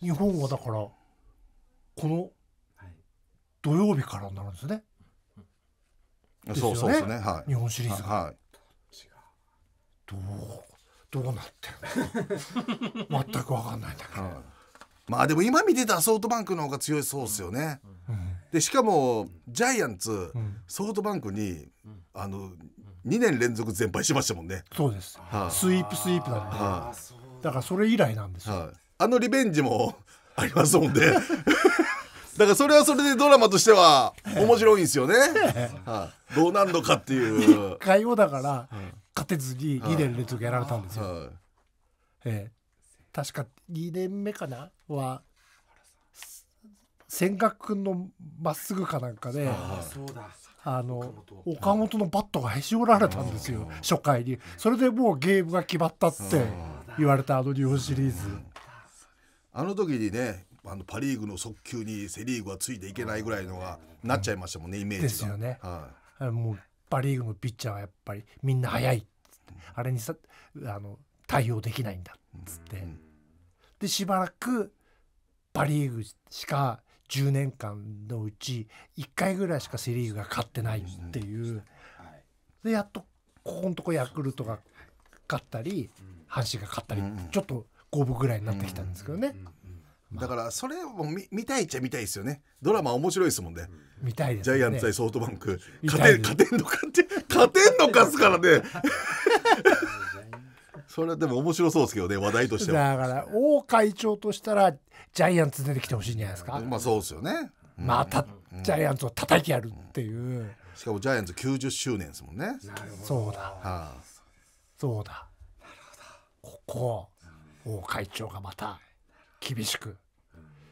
日本はだからこの土曜日からなるんですね。はい、すねそうそうですね、はい、日本シリーズが。はい、どうどうなってるの全くわかんないんだけど。まあでも今見てたソフトバンクの方が強いそうですよね。うんでしかもジャイアンツ、うん、ソフトバンクにあの二年連続全敗しましたもんね。そうです。はあ、スイープスイープだね。はあ、だからそれ以来なんですよ。はああのリベンジも ありますもんでだからそれはそれでドラマとしては面白いんですよね、はあ、どうなんのかっていう1回もだから、勝てずに2年連続やられたんですよ、はえ確か2年目かなは千賀君のまっすぐかなんかであの岡本のバットがへし折られたんですよ初回にそれでもうゲームが決まったって言われたあの日本シリーズ。あの時にねあのパ・リーグの速球にセ・リーグはついていけないぐらいのがなっちゃいましたもんね、イメージが。ですよね。はい、あもうパ・リーグのピッチャーはやっぱりみんな速いっっ、うん、あれにさあの対応できないんだっつって、うん、でしばらくパ・リーグしか10年間のうち1回ぐらいしかセ・リーグが勝ってないっていう、うん、でやっとここのとこヤクルトが勝ったり阪神が勝ったり、ちょっと五分ぐらいになってきたんですけどね。だからそれも見見たいっちゃ見たいですよねドラマ面白いですもんね見たいです、ね、ジャイアンツ対ソフトバンク勝て勝てんのかって勝てんのかっすからね それはでも面白そうですけどね話題としてはだから王会長としたらジャイアンツ出てきてほしいんじゃないですかまあそうですよね、うん、またジャイアンツを叩きやるっていう、うん、しかもジャイアンツ90周年ですもんねそうだ、はあ、そうだここ王会長がまた厳しく、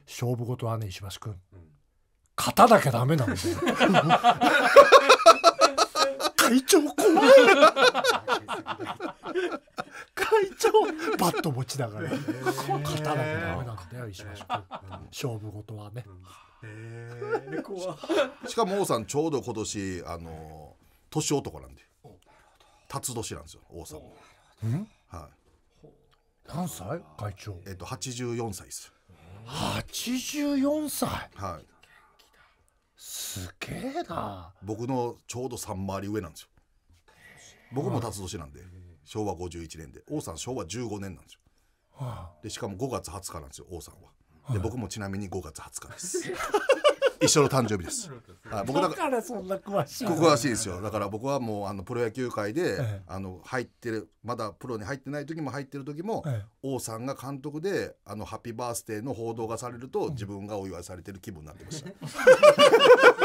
勝負事はね石橋君、勝たなきゃダメなんで会長怖い会長バット持ちだから勝たなきゃダメなんだよ石橋君勝負事はね、しかも王さんちょうど今年あの年男なんで辰年なんですよ王さんはい何歳会長えっと84歳です84歳はいすげえな僕のちょうど3回り上なんですよ僕も辰年なんで昭和51年で王さん昭和15年なんですよでしかも5月20日なんですよ王さんはで僕もちなみに5月20日です 一緒の誕生日です。は い、僕だからそんな詳しい。詳しいですよ。だから僕はもうあのプロ野球界で、ええ、あの入ってるまだプロに入ってない時も入ってる時も、ええ、王さんが監督であのハッピーバースデーの報道がされると、自分がお祝いされてる気分になってました。